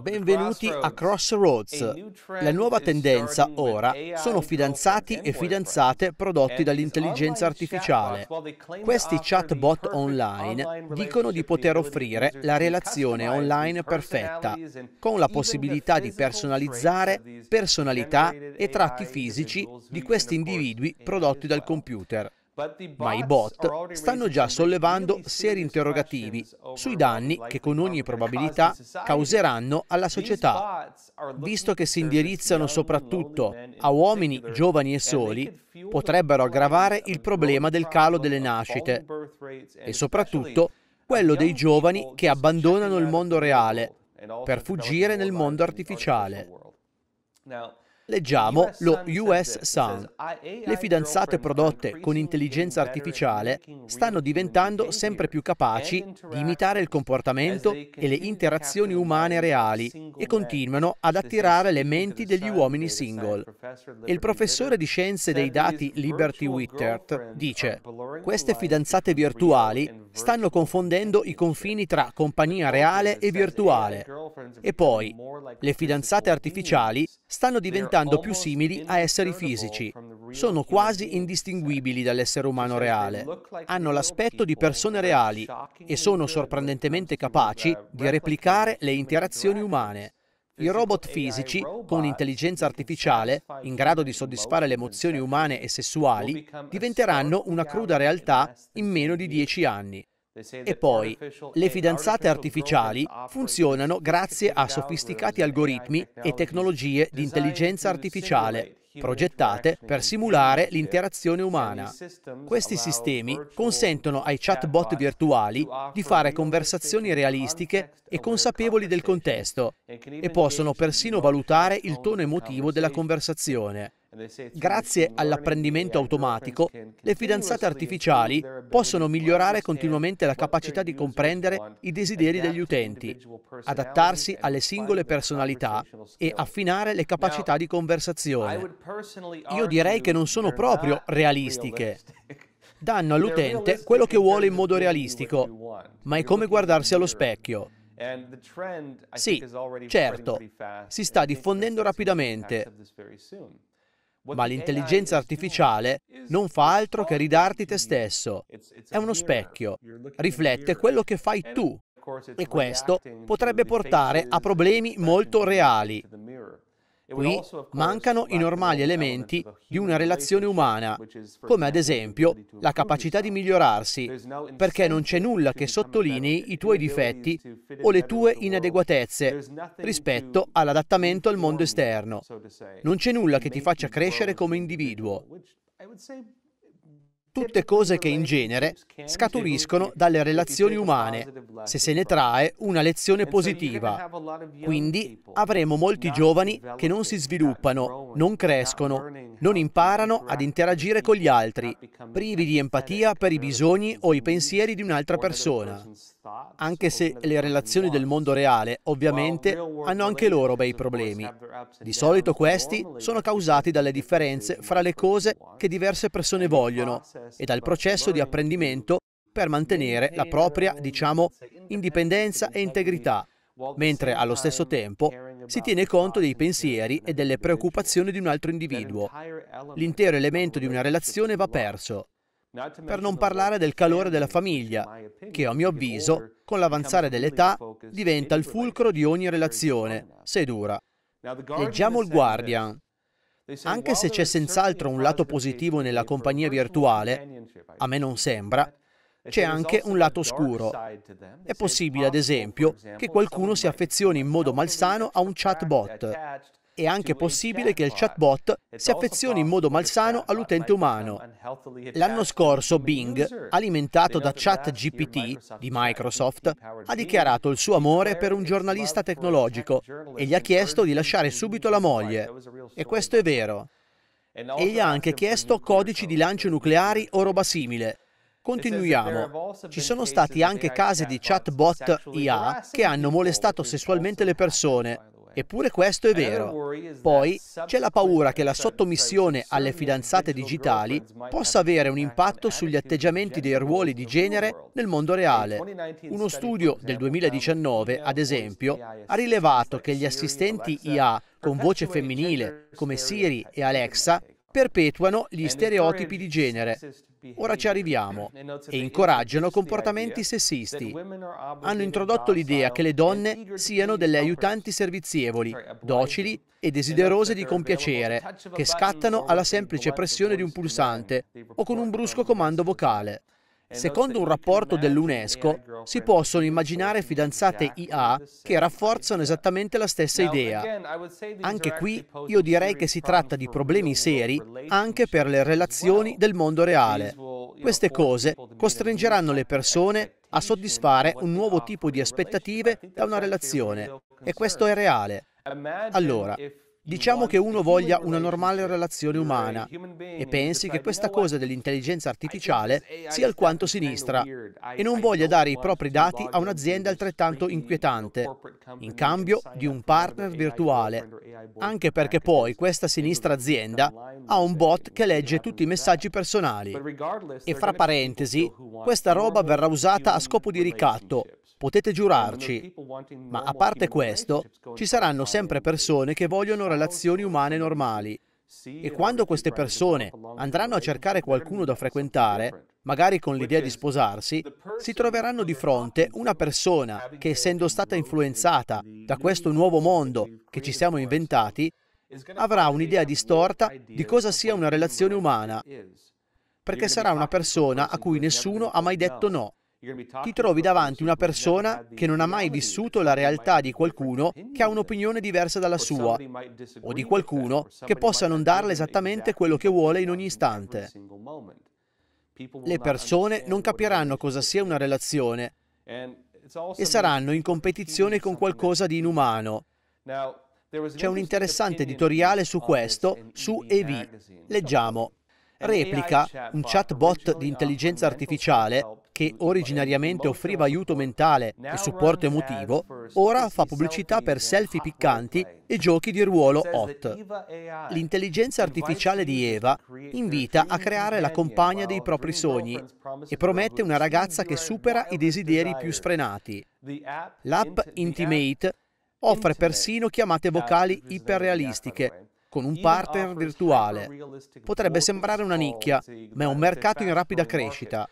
Benvenuti a Crossroads. La nuova tendenza ora sono fidanzati e fidanzate prodotti dall'intelligenza artificiale. Questi chatbot online dicono di poter offrire la relazione online perfetta, con la possibilità di personalizzare personalità e tratti fisici di questi individui prodotti dal computer ma i bot stanno già sollevando seri interrogativi sui danni che con ogni probabilità causeranno alla società, visto che si indirizzano soprattutto a uomini giovani e soli, potrebbero aggravare il problema del calo delle nascite e soprattutto quello dei giovani che abbandonano il mondo reale per fuggire nel mondo artificiale. Leggiamo lo US Sun. Le fidanzate prodotte con intelligenza artificiale stanno diventando sempre più capaci di imitare il comportamento e le interazioni umane reali e continuano ad attirare le menti degli uomini single. E il professore di scienze dei dati Liberty Wittert dice, queste fidanzate virtuali stanno confondendo i confini tra compagnia reale e virtuale. E poi, le fidanzate artificiali stanno diventando diventando più simili a esseri fisici. Sono quasi indistinguibili dall'essere umano reale. Hanno l'aspetto di persone reali e sono sorprendentemente capaci di replicare le interazioni umane. I robot fisici, con intelligenza artificiale, in grado di soddisfare le emozioni umane e sessuali, diventeranno una cruda realtà in meno di dieci anni. E poi, le fidanzate artificiali funzionano grazie a sofisticati algoritmi e tecnologie di intelligenza artificiale progettate per simulare l'interazione umana. Questi sistemi consentono ai chatbot virtuali di fare conversazioni realistiche e consapevoli del contesto e possono persino valutare il tono emotivo della conversazione. Grazie all'apprendimento automatico, le fidanzate artificiali possono migliorare continuamente la capacità di comprendere i desideri degli utenti, adattarsi alle singole personalità e affinare le capacità di conversazione. Io direi che non sono proprio realistiche. Danno all'utente quello che vuole in modo realistico, ma è come guardarsi allo specchio. Sì, certo, si sta diffondendo rapidamente ma l'intelligenza artificiale non fa altro che ridarti te stesso. È uno specchio, riflette quello che fai tu e questo potrebbe portare a problemi molto reali. Qui mancano i normali elementi di una relazione umana, come ad esempio la capacità di migliorarsi, perché non c'è nulla che sottolinei i tuoi difetti o le tue inadeguatezze rispetto all'adattamento al mondo esterno. Non c'è nulla che ti faccia crescere come individuo. Tutte cose che in genere scaturiscono dalle relazioni umane, se se ne trae una lezione positiva. Quindi avremo molti giovani che non si sviluppano, non crescono, non imparano ad interagire con gli altri, privi di empatia per i bisogni o i pensieri di un'altra persona anche se le relazioni del mondo reale ovviamente hanno anche loro bei problemi. Di solito questi sono causati dalle differenze fra le cose che diverse persone vogliono e dal processo di apprendimento per mantenere la propria, diciamo, indipendenza e integrità, mentre allo stesso tempo si tiene conto dei pensieri e delle preoccupazioni di un altro individuo. L'intero elemento di una relazione va perso. Per non parlare del calore della famiglia, che a mio avviso, con l'avanzare dell'età, diventa il fulcro di ogni relazione, se dura. Leggiamo il Guardian. Anche se c'è senz'altro un lato positivo nella compagnia virtuale, a me non sembra, c'è anche un lato oscuro. È possibile, ad esempio, che qualcuno si affezioni in modo malsano a un chatbot è anche possibile che il chatbot si affezioni in modo malsano all'utente umano. L'anno scorso Bing, alimentato da ChatGPT di Microsoft, ha dichiarato il suo amore per un giornalista tecnologico e gli ha chiesto di lasciare subito la moglie. E questo è vero. E gli ha anche chiesto codici di lancio nucleari o roba simile. Continuiamo. Ci sono stati anche casi di chatbot IA che hanno molestato sessualmente le persone Eppure questo è vero. Poi c'è la paura che la sottomissione alle fidanzate digitali possa avere un impatto sugli atteggiamenti dei ruoli di genere nel mondo reale. Uno studio del 2019, ad esempio, ha rilevato che gli assistenti IA con voce femminile come Siri e Alexa perpetuano gli stereotipi di genere Ora ci arriviamo e incoraggiano comportamenti sessisti. Hanno introdotto l'idea che le donne siano delle aiutanti servizievoli, docili e desiderose di compiacere, che scattano alla semplice pressione di un pulsante o con un brusco comando vocale. Secondo un rapporto dell'UNESCO, si possono immaginare fidanzate IA che rafforzano esattamente la stessa idea. Anche qui io direi che si tratta di problemi seri anche per le relazioni del mondo reale. Queste cose costringeranno le persone a soddisfare un nuovo tipo di aspettative da una relazione e questo è reale. Allora, Diciamo che uno voglia una normale relazione umana e pensi che questa cosa dell'intelligenza artificiale sia alquanto sinistra e non voglia dare i propri dati a un'azienda altrettanto inquietante, in cambio di un partner virtuale, anche perché poi questa sinistra azienda ha un bot che legge tutti i messaggi personali. E fra parentesi, questa roba verrà usata a scopo di ricatto potete giurarci. Ma a parte questo, ci saranno sempre persone che vogliono relazioni umane normali. E quando queste persone andranno a cercare qualcuno da frequentare, magari con l'idea di sposarsi, si troveranno di fronte una persona che, essendo stata influenzata da questo nuovo mondo che ci siamo inventati, avrà un'idea distorta di cosa sia una relazione umana, perché sarà una persona a cui nessuno ha mai detto no ti trovi davanti una persona che non ha mai vissuto la realtà di qualcuno che ha un'opinione diversa dalla sua o di qualcuno che possa non darle esattamente quello che vuole in ogni istante. Le persone non capiranno cosa sia una relazione e saranno in competizione con qualcosa di inumano. C'è un interessante editoriale su questo su EV. Leggiamo. Replica, un chatbot di intelligenza artificiale, che originariamente offriva aiuto mentale e supporto emotivo, ora fa pubblicità per selfie piccanti e giochi di ruolo hot. L'intelligenza artificiale di Eva invita a creare la compagna dei propri sogni e promette una ragazza che supera i desideri più sfrenati. L'app Intimate offre persino chiamate vocali iperrealistiche con un partner virtuale. Potrebbe sembrare una nicchia, ma è un mercato in rapida crescita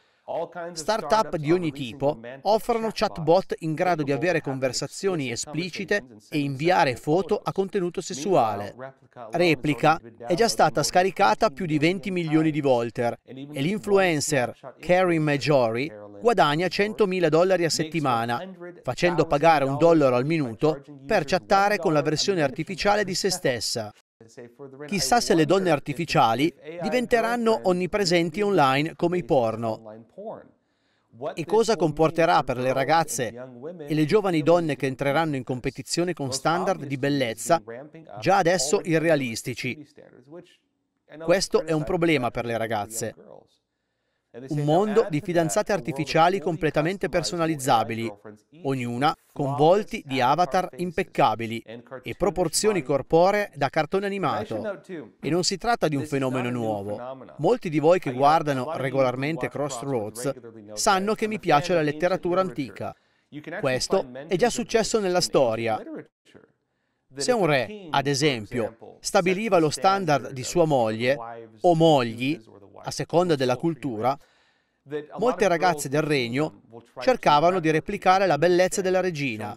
Startup di ogni tipo offrono chatbot in grado di avere conversazioni esplicite e inviare foto a contenuto sessuale. Replica è già stata scaricata più di 20 milioni di volte e l'influencer Carrie Majori guadagna 100.000 dollari a settimana, facendo pagare un dollaro al minuto per chattare con la versione artificiale di se stessa. Chissà se le donne artificiali diventeranno onnipresenti online come i porno. E cosa comporterà per le ragazze e le giovani donne che entreranno in competizione con standard di bellezza già adesso irrealistici? Questo è un problema per le ragazze. Un mondo di fidanzate artificiali completamente personalizzabili, ognuna con volti di avatar impeccabili e proporzioni corporee da cartone animato. E non si tratta di un fenomeno nuovo. Molti di voi che guardano regolarmente Crossroads sanno che mi piace la letteratura antica. Questo è già successo nella storia. Se un re, ad esempio, stabiliva lo standard di sua moglie o mogli a seconda della cultura, molte ragazze del regno cercavano di replicare la bellezza della regina.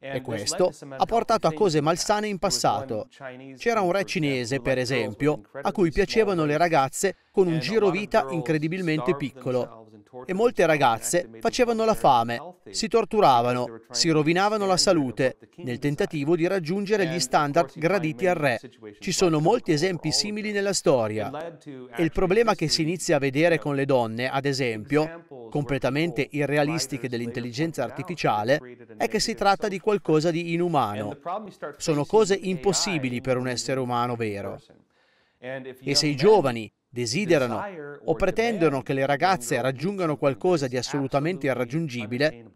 E questo ha portato a cose malsane in passato. C'era un re cinese, per esempio, a cui piacevano le ragazze con un girovita incredibilmente piccolo e molte ragazze facevano la fame, si torturavano, si rovinavano la salute nel tentativo di raggiungere gli standard graditi al re. Ci sono molti esempi simili nella storia e il problema che si inizia a vedere con le donne, ad esempio, completamente irrealistiche dell'intelligenza artificiale, è che si tratta di qualcosa di inumano. Sono cose impossibili per un essere umano vero. E se i giovani desiderano o pretendono che le ragazze raggiungano qualcosa di assolutamente irraggiungibile,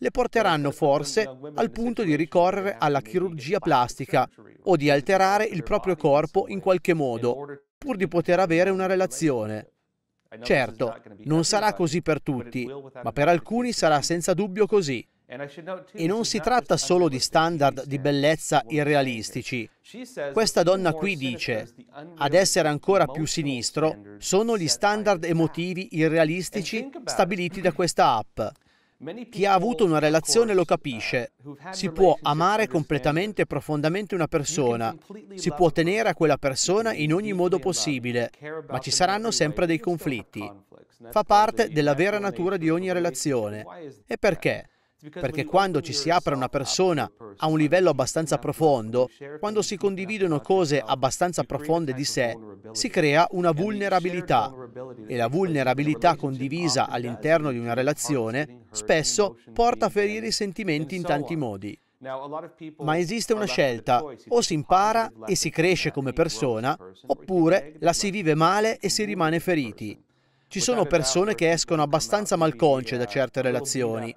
le porteranno forse al punto di ricorrere alla chirurgia plastica o di alterare il proprio corpo in qualche modo, pur di poter avere una relazione. Certo, non sarà così per tutti, ma per alcuni sarà senza dubbio così. E non si tratta solo di standard di bellezza irrealistici. Questa donna qui dice, ad essere ancora più sinistro, sono gli standard emotivi irrealistici stabiliti da questa app. Chi ha avuto una relazione lo capisce. Uh, si può amare completamente e profondamente una persona, si può tenere a quella persona in ogni modo possibile, ma ci saranno sempre dei conflitti. Fa parte della vera natura di ogni relazione. E perché? perché quando ci si apre una persona a un livello abbastanza profondo, quando si condividono cose abbastanza profonde di sé, si crea una vulnerabilità e la vulnerabilità condivisa all'interno di una relazione spesso porta a ferire i sentimenti in tanti modi. Ma esiste una scelta, o si impara e si cresce come persona, oppure la si vive male e si rimane feriti. Ci sono persone che escono abbastanza malconce da uh, certe relazioni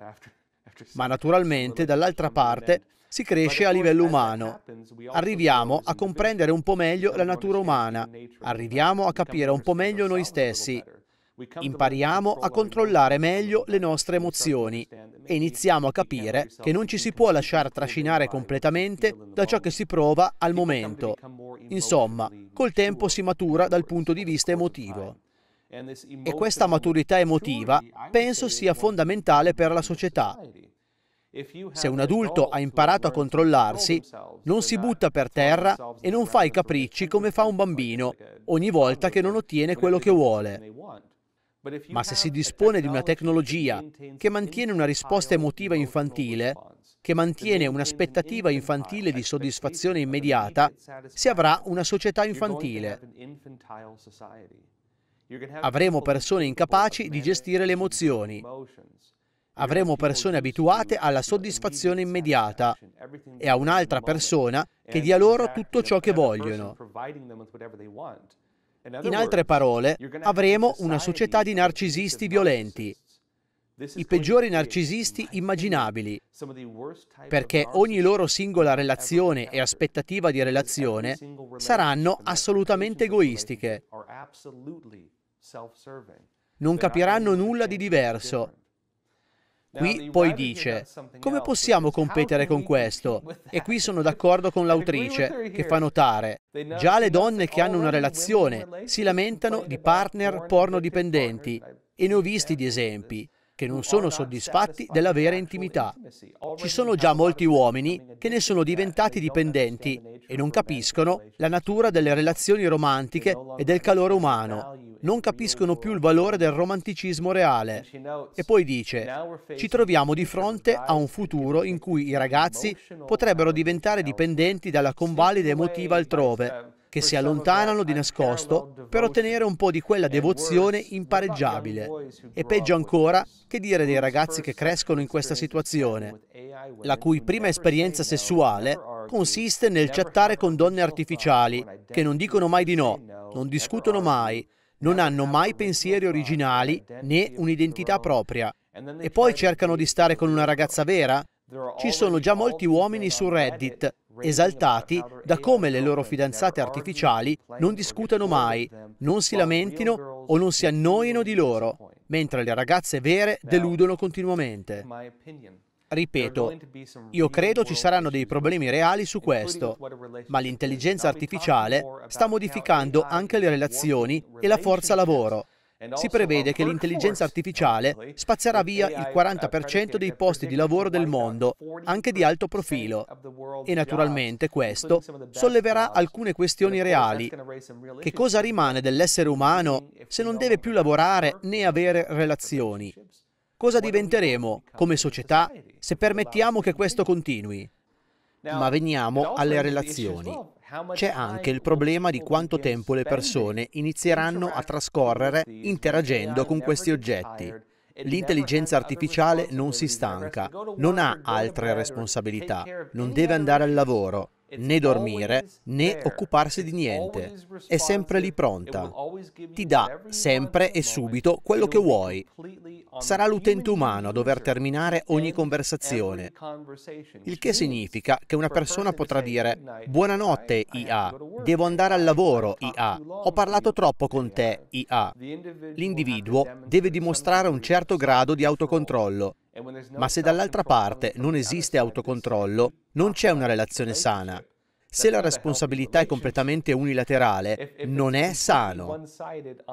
ma naturalmente dall'altra parte si cresce a livello umano. Arriviamo a comprendere un po' meglio la natura umana, arriviamo a capire un po' meglio noi stessi, impariamo a controllare meglio le nostre emozioni e iniziamo a capire che non ci si può lasciare trascinare completamente da ciò che si prova al momento. Insomma, col tempo si matura dal punto di vista emotivo. E questa maturità emotiva penso sia fondamentale per la società, se un adulto ha imparato a controllarsi, non si butta per terra e non fa i capricci come fa un bambino ogni volta che non ottiene quello che vuole. Ma se si dispone di una tecnologia che mantiene una risposta emotiva infantile, che mantiene un'aspettativa infantile di soddisfazione immediata, si avrà una società infantile. Avremo persone incapaci di gestire le emozioni. Avremo persone abituate alla soddisfazione immediata e a un'altra persona che dia loro tutto ciò che vogliono. In altre parole, avremo una società di narcisisti violenti, i peggiori narcisisti immaginabili, perché ogni loro singola relazione e aspettativa di relazione saranno assolutamente egoistiche. Non capiranno nulla di diverso Qui poi dice, come possiamo competere con questo? E qui sono d'accordo con l'autrice, che fa notare, già le donne che hanno una relazione si lamentano di partner pornodipendenti, e ne ho visti di esempi che non sono soddisfatti della vera intimità. Ci sono già molti uomini che ne sono diventati dipendenti e non capiscono la natura delle relazioni romantiche e del calore umano. Non capiscono più il valore del romanticismo reale. E poi dice, ci troviamo di fronte a un futuro in cui i ragazzi potrebbero diventare dipendenti dalla convalida emotiva altrove uh, che si allontanano di nascosto per ottenere un po' di quella devozione impareggiabile. E peggio ancora, che dire dei ragazzi che crescono in questa situazione, la cui prima esperienza sessuale consiste nel chattare con donne artificiali che non dicono mai di no, non discutono mai, non hanno mai pensieri originali né un'identità propria. E poi cercano di stare con una ragazza vera? Ci sono già molti uomini su Reddit esaltati da come le loro fidanzate artificiali non discutano mai, non si lamentino o non si annoiano di loro, mentre le ragazze vere deludono continuamente. Ripeto, io credo ci saranno dei problemi reali su questo, ma l'intelligenza artificiale sta modificando anche le relazioni e la forza lavoro. Si prevede che l'intelligenza artificiale spazzerà via il 40% dei posti di lavoro del mondo, anche di alto profilo. E naturalmente questo solleverà alcune questioni reali. Che cosa rimane dell'essere umano se non deve più lavorare né avere relazioni? Cosa diventeremo come società se permettiamo che questo continui? Ma veniamo alle relazioni c'è anche il problema di quanto tempo le persone inizieranno a trascorrere interagendo con questi oggetti. L'intelligenza artificiale non si stanca, non ha altre responsabilità, non deve andare al lavoro, né dormire né occuparsi di niente. È sempre lì pronta. Ti dà sempre e subito quello che vuoi. Sarà l'utente umano a dover terminare ogni conversazione. Il che significa che una persona potrà dire buonanotte IA, devo andare al lavoro IA, ho parlato troppo con te IA. L'individuo deve dimostrare un certo grado di autocontrollo ma se dall'altra parte non esiste autocontrollo, non c'è una relazione sana. Se la responsabilità è completamente unilaterale, non è sano.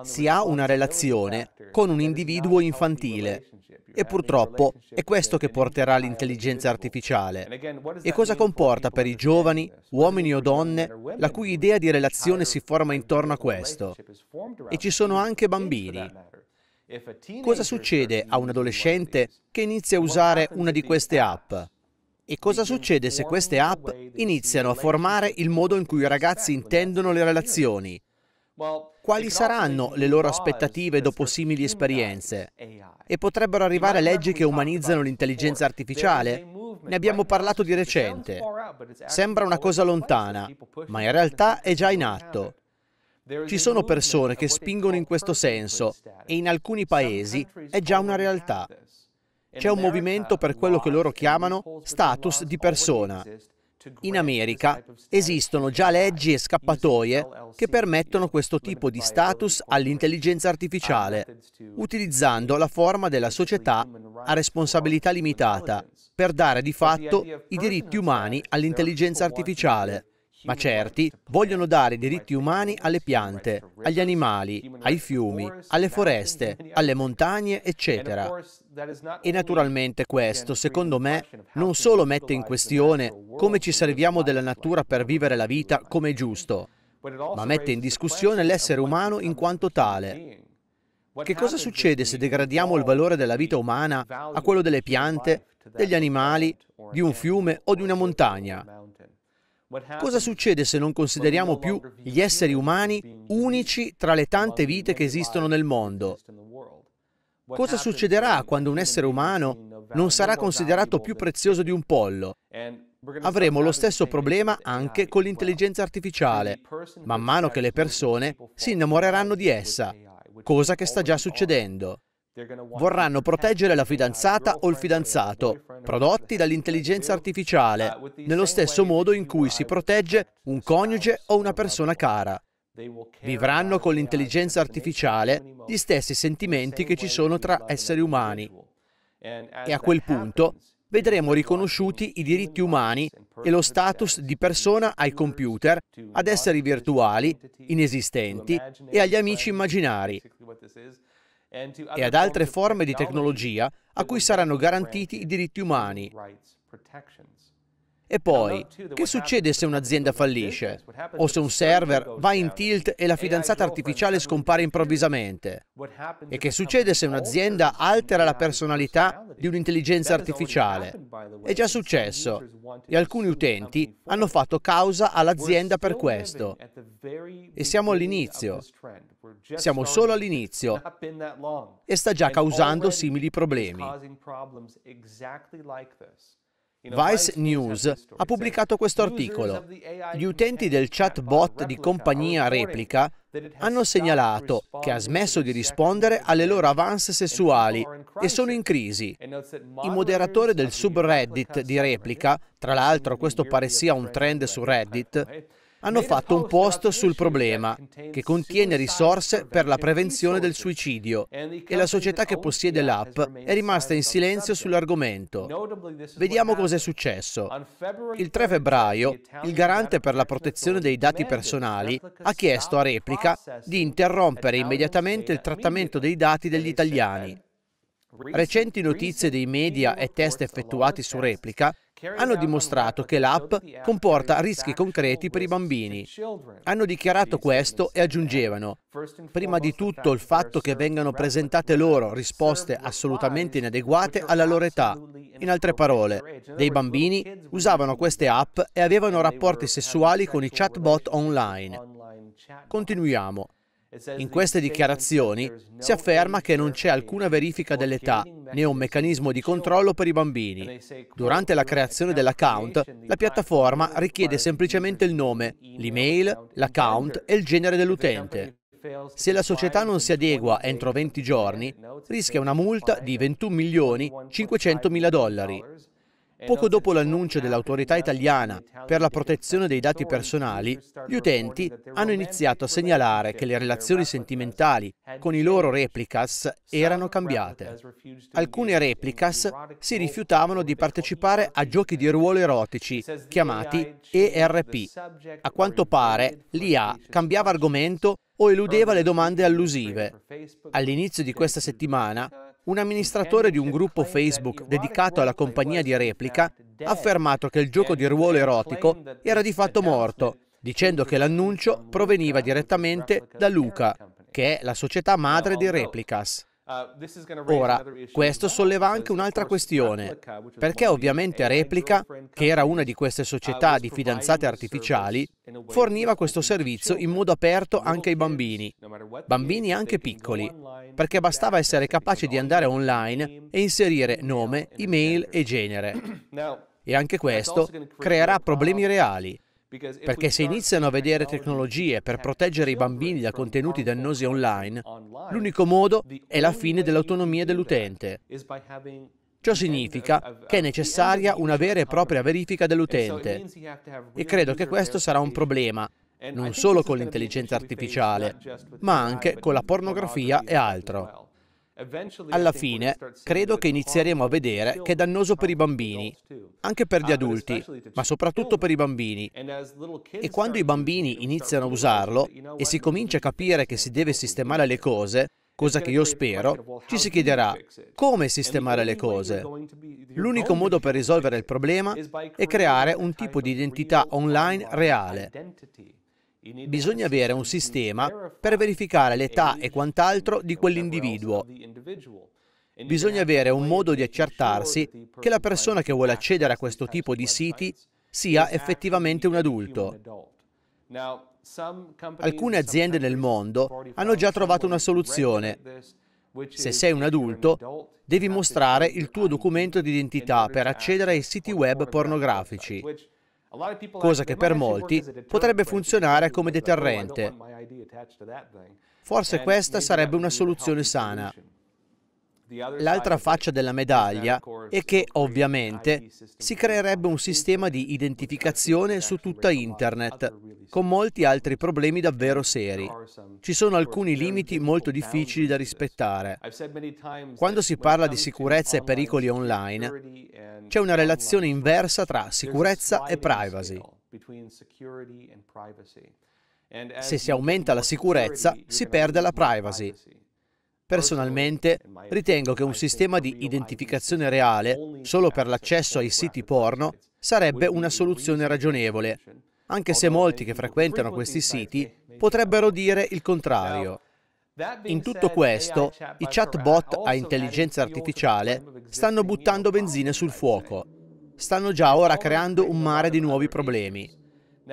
Si ha una relazione con un individuo infantile e purtroppo è questo che porterà l'intelligenza artificiale. E cosa comporta per i giovani, uomini o donne, la cui idea di relazione si forma intorno a questo? E ci sono anche bambini. Cosa succede a un adolescente che inizia a usare una di queste app? E cosa succede se queste app iniziano a formare il modo in cui i ragazzi intendono le relazioni? Quali saranno le loro aspettative dopo simili esperienze? E potrebbero arrivare leggi che umanizzano l'intelligenza artificiale? Ne abbiamo parlato di recente. Sembra una cosa lontana, ma in realtà è già in atto. Ci sono persone che spingono in questo senso e in alcuni paesi è già una realtà. C'è un movimento per quello che loro chiamano status di persona. In America esistono già leggi e scappatoie che permettono questo tipo di status all'intelligenza artificiale, utilizzando la forma della società a responsabilità limitata per dare di fatto i diritti umani all'intelligenza artificiale ma certi vogliono dare diritti umani alle piante, agli animali, ai fiumi, alle foreste, alle montagne, eccetera. E naturalmente questo, secondo me, non solo mette in questione come ci serviamo della natura per vivere la vita come è giusto, ma mette in discussione l'essere umano in quanto tale. Che cosa succede se degradiamo il valore della vita umana a quello delle piante, degli animali, di un fiume o di una montagna? Cosa succede se non consideriamo più gli esseri umani unici tra le tante vite che esistono nel mondo? Cosa succederà quando un essere umano non sarà considerato più prezioso di un pollo? Avremo lo stesso problema anche con l'intelligenza artificiale, man mano che le persone si innamoreranno di essa, cosa che sta già succedendo. Vorranno proteggere la fidanzata o il fidanzato, prodotti dall'intelligenza artificiale, nello stesso modo in cui si protegge un coniuge o una persona cara. Vivranno con l'intelligenza artificiale gli stessi sentimenti che ci sono tra esseri umani. E a quel punto vedremo riconosciuti i diritti umani e lo status di persona ai computer, ad esseri virtuali, inesistenti e agli amici immaginari e ad altre forme di tecnologia a cui saranno garantiti i diritti umani. E poi, che succede se un'azienda fallisce? O se un server va in tilt e la fidanzata artificiale scompare improvvisamente? E che succede se un'azienda altera la personalità di un'intelligenza artificiale? È già successo e alcuni utenti hanno fatto causa all'azienda per questo. E siamo all'inizio. Siamo solo all'inizio e sta già causando simili problemi. Vice News ha pubblicato questo articolo. Gli utenti del chatbot di compagnia Replica hanno segnalato che ha smesso di rispondere alle loro avance sessuali e sono in crisi. Il moderatore del subreddit di Replica, tra l'altro questo pare sia un trend su Reddit, hanno fatto un post sul problema che contiene risorse per la prevenzione del suicidio e la società che possiede l'app è rimasta in silenzio sull'argomento. Vediamo cosa è successo. Il 3 febbraio il garante per la protezione dei dati personali ha chiesto a Replica di interrompere immediatamente il trattamento dei dati degli italiani. Recenti notizie dei media e test effettuati su Replica hanno dimostrato che l'app comporta rischi concreti per i bambini. Hanno dichiarato questo e aggiungevano, prima di tutto il fatto che vengano presentate loro risposte assolutamente inadeguate alla loro età. In altre parole, dei bambini usavano queste app e avevano rapporti sessuali con i chatbot online. Continuiamo. In queste dichiarazioni si afferma che non c'è alcuna verifica dell'età né un meccanismo di controllo per i bambini. Durante la creazione dell'account, la piattaforma richiede semplicemente il nome, l'email, l'account e il genere dell'utente. Se la società non si adegua entro 20 giorni, rischia una multa di 21 milioni 500 mila dollari. Poco dopo l'annuncio dell'autorità italiana per la protezione dei dati personali, gli utenti hanno iniziato a segnalare che le relazioni sentimentali con i loro replicas erano cambiate. Alcune replicas si rifiutavano di partecipare a giochi di ruolo erotici chiamati ERP. A quanto pare l'IA cambiava argomento o eludeva le domande allusive. All'inizio di questa settimana un amministratore di un gruppo Facebook dedicato alla compagnia di replica ha affermato che il gioco di ruolo erotico era di fatto morto, dicendo che l'annuncio proveniva direttamente da Luca, che è la società madre di Replicas. Uh, Ora, questo solleva anche un'altra questione, uh, perché ovviamente Replica, che era una di queste uh, società di fidanzate artificiali, forniva questo servizio in modo aperto anche ai bambini, bambini anche piccoli, perché bastava essere capace di andare online e inserire nome, email e genere. E anche questo creerà problemi reali perché se iniziano a vedere tecnologie per proteggere i bambini da contenuti dannosi online, l'unico modo è la fine dell'autonomia dell'utente. Ciò significa che è necessaria una vera e propria verifica dell'utente e credo che questo sarà un problema, non solo con l'intelligenza artificiale, ma anche con la pornografia e altro. Alla fine, credo che inizieremo a vedere che è dannoso per i bambini, anche per gli adulti, ma soprattutto per i bambini. E quando i bambini iniziano a usarlo e si comincia a capire che si deve sistemare le cose, cosa che io spero, ci si chiederà come sistemare le cose. L'unico modo per risolvere il problema è creare un tipo di identità online reale. Bisogna avere un sistema per verificare l'età e quant'altro di quell'individuo. Bisogna avere un modo di accertarsi che la persona che vuole accedere a questo tipo di siti sia effettivamente un adulto. Alcune aziende nel mondo hanno già trovato una soluzione. Se sei un adulto, devi mostrare il tuo documento di identità per accedere ai siti web pornografici cosa che per molti potrebbe funzionare come oh, deterrente. Forse questa sarebbe una soluzione sana. L'altra faccia della medaglia è che, ovviamente, si creerebbe un sistema di identificazione su tutta Internet, con molti altri problemi davvero seri. Ci sono alcuni limiti molto difficili da rispettare. Quando si parla di sicurezza e pericoli online, c'è una relazione inversa tra sicurezza e privacy. Se si aumenta la sicurezza, si perde la privacy Personalmente ritengo che un sistema di identificazione reale solo per l'accesso ai siti porno sarebbe una soluzione ragionevole, anche se molti che frequentano questi siti potrebbero dire il contrario. In tutto questo, i chatbot a intelligenza artificiale stanno buttando benzina sul fuoco, stanno già ora creando un mare di nuovi problemi.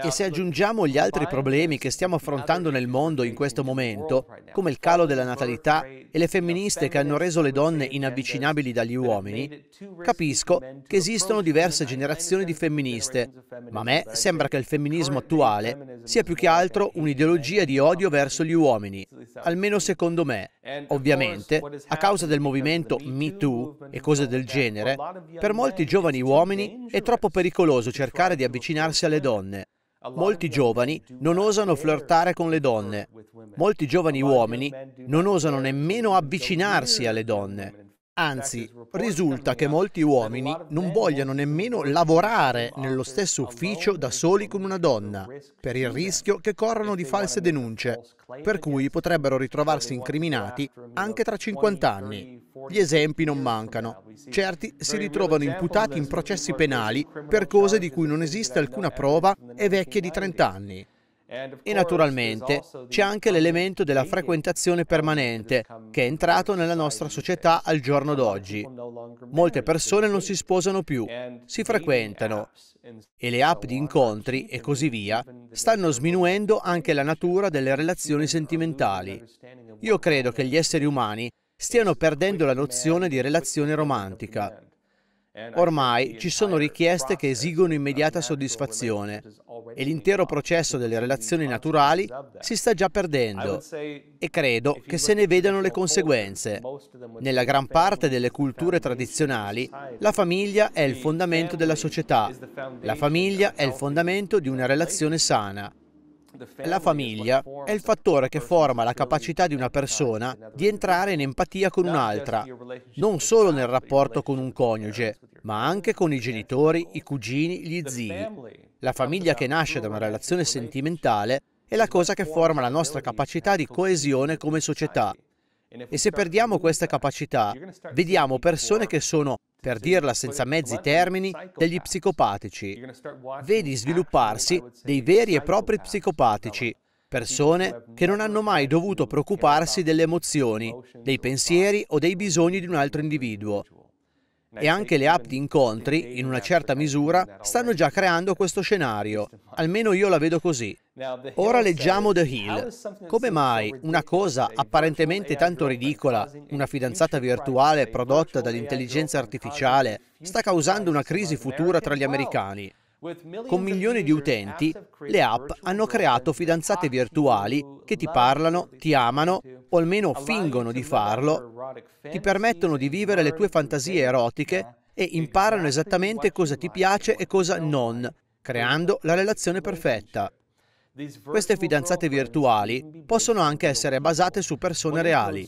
E se aggiungiamo gli altri problemi che stiamo affrontando nel mondo in questo momento, come il calo della natalità e le femministe che hanno reso le donne inavvicinabili dagli uomini, capisco che esistono diverse generazioni di femministe, ma a me sembra che il femminismo attuale sia più che altro un'ideologia di odio verso gli uomini, almeno secondo me. Ovviamente, a causa del movimento MeToo e cose del genere, per molti giovani uomini è troppo pericoloso cercare di avvicinarsi alle donne. Molti giovani non osano flirtare con le donne. Molti giovani uomini non osano nemmeno avvicinarsi alle donne. Anzi, risulta che molti uomini non vogliano nemmeno lavorare nello stesso ufficio da soli con una donna, per il rischio che corrono di false denunce, per cui potrebbero ritrovarsi incriminati anche tra 50 anni. Gli esempi non mancano. Certi si ritrovano imputati in processi penali per cose di cui non esiste alcuna prova e vecchie di 30 anni. E naturalmente c'è anche l'elemento della frequentazione permanente che è entrato nella nostra società al giorno d'oggi. Molte persone non si sposano più, si frequentano e le app di incontri e così via stanno sminuendo anche la natura delle relazioni sentimentali. Io credo che gli esseri umani stiano perdendo la nozione di relazione romantica. Ormai ci sono richieste che esigono immediata soddisfazione e l'intero processo delle relazioni naturali si sta già perdendo e credo che se ne vedano le conseguenze. Nella gran parte delle culture tradizionali la famiglia è il fondamento della società, la famiglia è il fondamento di una relazione sana. La famiglia è il fattore che forma la capacità di una persona di entrare in empatia con un'altra, non solo nel rapporto con un coniuge, ma anche con i genitori, i cugini, gli zii. La famiglia che nasce da una relazione sentimentale è la cosa che forma la nostra capacità di coesione come società. E se perdiamo questa capacità, vediamo persone che sono per dirla senza mezzi termini, degli psicopatici. Vedi svilupparsi dei veri e propri psicopatici, persone che non hanno mai dovuto preoccuparsi delle emozioni, dei pensieri o dei bisogni di un altro individuo. E anche le app di incontri, in una certa misura, stanno già creando questo scenario. Almeno io la vedo così. Ora leggiamo The Hill. Come mai una cosa apparentemente tanto ridicola, una fidanzata virtuale prodotta dall'intelligenza artificiale, sta causando una crisi futura tra gli americani? Con milioni di utenti, le app hanno creato fidanzate virtuali che ti parlano, ti amano, o almeno fingono di farlo, ti permettono di vivere le tue fantasie erotiche e imparano esattamente cosa ti piace e cosa non, creando la relazione perfetta. Queste fidanzate virtuali possono anche essere basate su persone reali.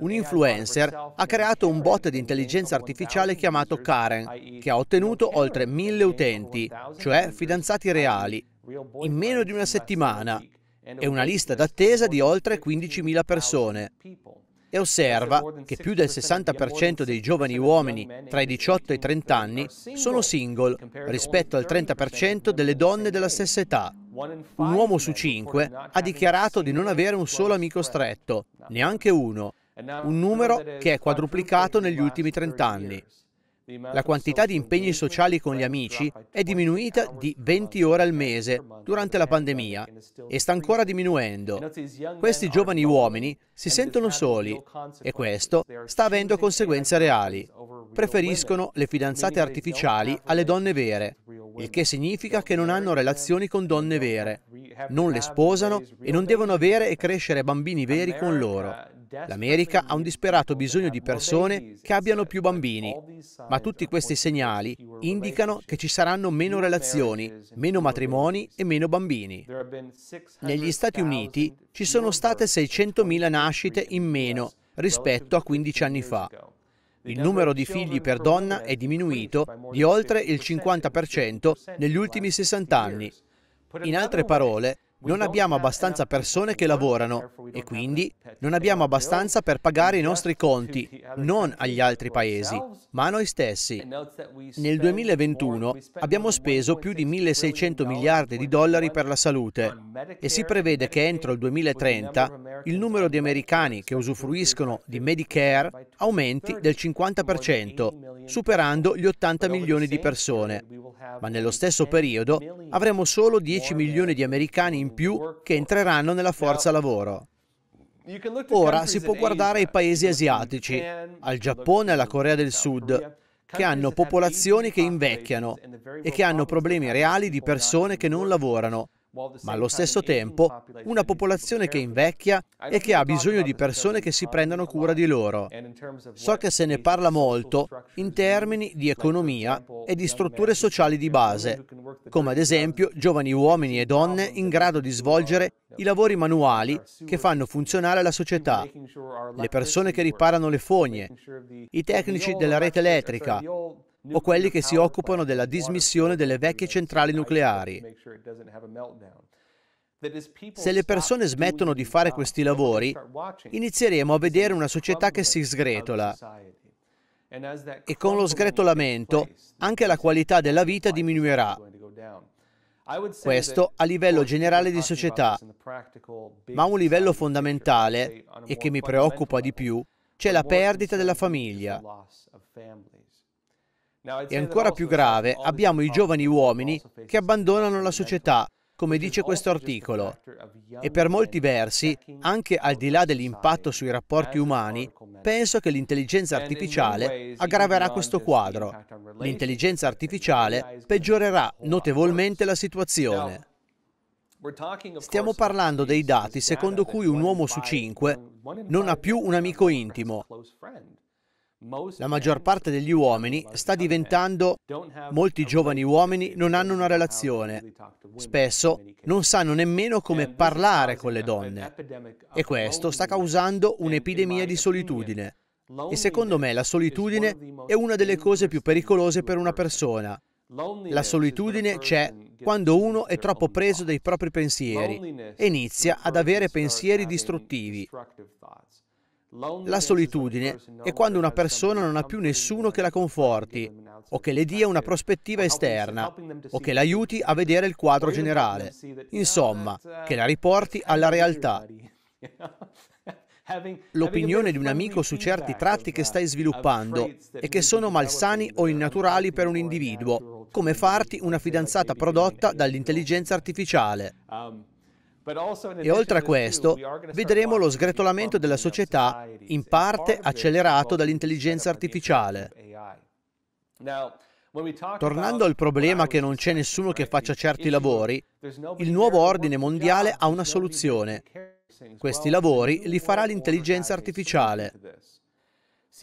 Un influencer ha creato un bot di intelligenza artificiale chiamato Karen, che ha ottenuto oltre mille utenti, cioè fidanzati reali, in meno di una settimana e una lista d'attesa di oltre 15.000 persone e osserva che più del 60% dei giovani uomini tra i 18 e i 30 anni sono single rispetto al 30% delle donne della stessa età. Un uomo su cinque ha dichiarato di non avere un solo amico stretto, neanche uno, un numero che è quadruplicato negli ultimi 30 anni. La quantità di impegni sociali con gli amici è diminuita di 20 ore al mese durante la pandemia e sta ancora diminuendo. Questi giovani uomini si sentono soli e questo sta avendo conseguenze reali. Preferiscono le fidanzate artificiali alle donne vere, il che significa che non hanno relazioni con donne vere, non le sposano e non devono avere e crescere bambini veri con loro. L'America ha un disperato bisogno di persone che abbiano più bambini, ma tutti questi segnali indicano che ci saranno meno relazioni, meno matrimoni e meno bambini. Negli Stati Uniti ci sono state 600.000 nascite in meno rispetto a 15 anni fa. Il numero di figli per donna è diminuito di oltre il 50% negli ultimi 60 anni. In altre parole, non abbiamo abbastanza persone che lavorano e quindi non abbiamo abbastanza per pagare i nostri conti, non agli altri paesi, ma a noi stessi. Nel 2021 abbiamo speso più di 1.600 miliardi di dollari per la salute e si prevede che entro il 2030 il numero di americani che usufruiscono di Medicare aumenti del 50%, superando gli 80 milioni di persone. Ma nello stesso periodo avremo solo 10 milioni di americani in più che entreranno nella forza lavoro. Ora si può guardare ai paesi asiatici, al Giappone e alla Corea del Sud, che hanno popolazioni che invecchiano e che hanno problemi reali di persone che non lavorano ma allo stesso tempo una popolazione che invecchia e che ha bisogno di persone che si prendano cura di loro. So che se ne parla molto in termini di economia e di strutture sociali di base, come ad esempio uh, giovani uomini e donne in grado di svolgere i lavori manuali che fanno funzionare la società, le persone che riparano le fogne, i tecnici della rete uh, elettrica, o quelli che si occupano della dismissione delle vecchie centrali nucleari. Se le persone smettono di fare questi lavori, inizieremo a vedere una società che si sgretola e con lo sgretolamento anche la qualità della vita diminuirà. Questo a livello generale di società, ma a un livello fondamentale, e che mi preoccupa di più, c'è la perdita della famiglia. E ancora più grave, abbiamo i giovani uomini che abbandonano la società, come dice questo articolo. E per molti versi, anche al di là dell'impatto sui rapporti umani, penso che l'intelligenza artificiale aggraverà questo quadro. L'intelligenza artificiale peggiorerà notevolmente la situazione. Stiamo parlando dei dati secondo cui un uomo su cinque non ha più un amico intimo. La maggior parte degli uomini sta diventando, molti giovani uomini non hanno una relazione, spesso non sanno nemmeno come parlare con le donne e questo sta causando un'epidemia di solitudine. E secondo me la solitudine è una delle cose più pericolose per una persona. La solitudine c'è quando uno è troppo preso dai propri pensieri e inizia ad avere pensieri distruttivi. La solitudine è quando una persona non ha più nessuno che la conforti o che le dia una prospettiva esterna o che l'aiuti a vedere il quadro generale. Insomma, che la riporti alla realtà. L'opinione di un amico su certi tratti che stai sviluppando e che sono malsani o innaturali per un individuo, come farti una fidanzata prodotta dall'intelligenza artificiale. E oltre a questo, vedremo lo sgretolamento della società, in parte accelerato dall'intelligenza artificiale. Tornando al problema che non c'è nessuno che faccia certi lavori, il nuovo ordine mondiale ha una soluzione. Questi lavori li farà l'intelligenza artificiale.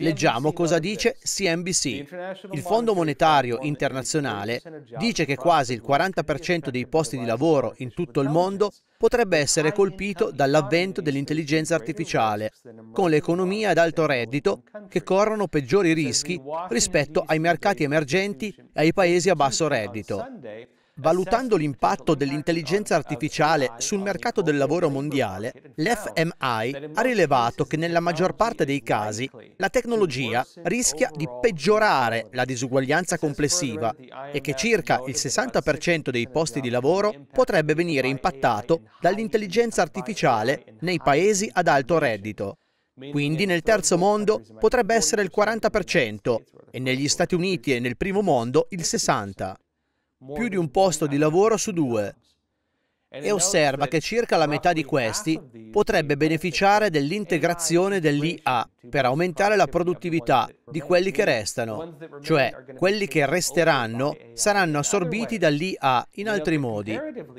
Leggiamo cosa dice CNBC. Certo. Il Fondo Monetario Internazionale dice che quasi il 40% dei posti di lavoro in tutto il mondo potrebbe essere colpito dall'avvento dell'intelligenza artificiale, con le economie ad alto reddito che corrono peggiori rischi rispetto ai mercati emergenti e ai paesi a basso reddito. Valutando l'impatto dell'intelligenza artificiale sul mercato del lavoro mondiale, l'FMI ha rilevato che nella maggior parte dei casi la tecnologia rischia di peggiorare la disuguaglianza complessiva e che circa il 60% dei posti di lavoro potrebbe venire impattato dall'intelligenza artificiale nei paesi ad alto reddito. Quindi nel terzo mondo potrebbe essere il 40% e negli Stati Uniti e nel primo mondo il 60% più di un posto di lavoro su due e osserva che circa la metà di questi potrebbe beneficiare dell'integrazione dell'IA per aumentare la produttività di quelli che restano, cioè quelli che resteranno saranno assorbiti dall'IA in altri modi.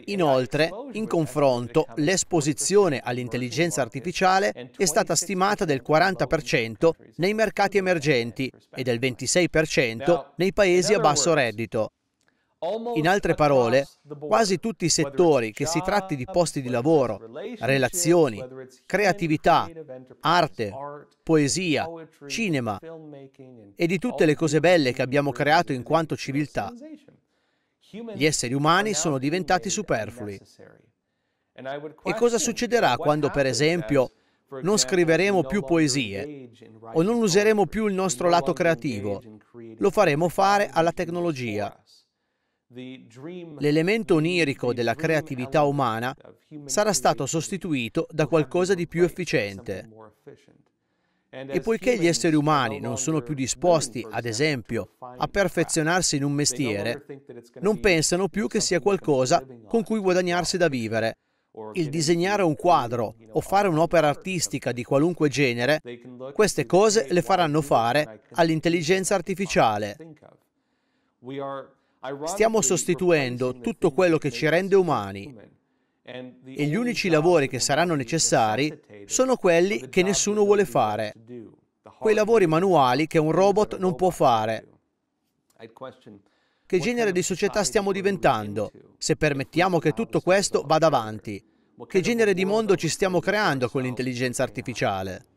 Inoltre, in confronto, l'esposizione all'intelligenza artificiale è stata stimata del 40% nei mercati emergenti e del 26% nei paesi a basso reddito. In altre parole, quasi tutti i settori, che si tratti di posti di lavoro, relazioni, creatività, arte, poesia, cinema e di tutte le cose belle che abbiamo creato in quanto civiltà, gli esseri umani sono diventati superflui. E cosa succederà quando, per esempio, non scriveremo più poesie o non useremo più il nostro lato creativo? Lo faremo fare alla tecnologia L'elemento onirico della creatività umana sarà stato sostituito da qualcosa di più efficiente. E poiché gli esseri umani non sono più disposti, ad esempio, a perfezionarsi in un mestiere, non pensano più che sia qualcosa con cui guadagnarsi da vivere. Il disegnare un quadro o fare un'opera artistica di qualunque genere, queste cose le faranno fare all'intelligenza artificiale. Stiamo sostituendo tutto quello che ci rende umani e gli unici lavori che saranno necessari sono quelli che nessuno vuole fare, quei lavori manuali che un robot non può fare. Che genere di società stiamo diventando se permettiamo che tutto questo vada avanti? Che genere di mondo ci stiamo creando con l'intelligenza artificiale?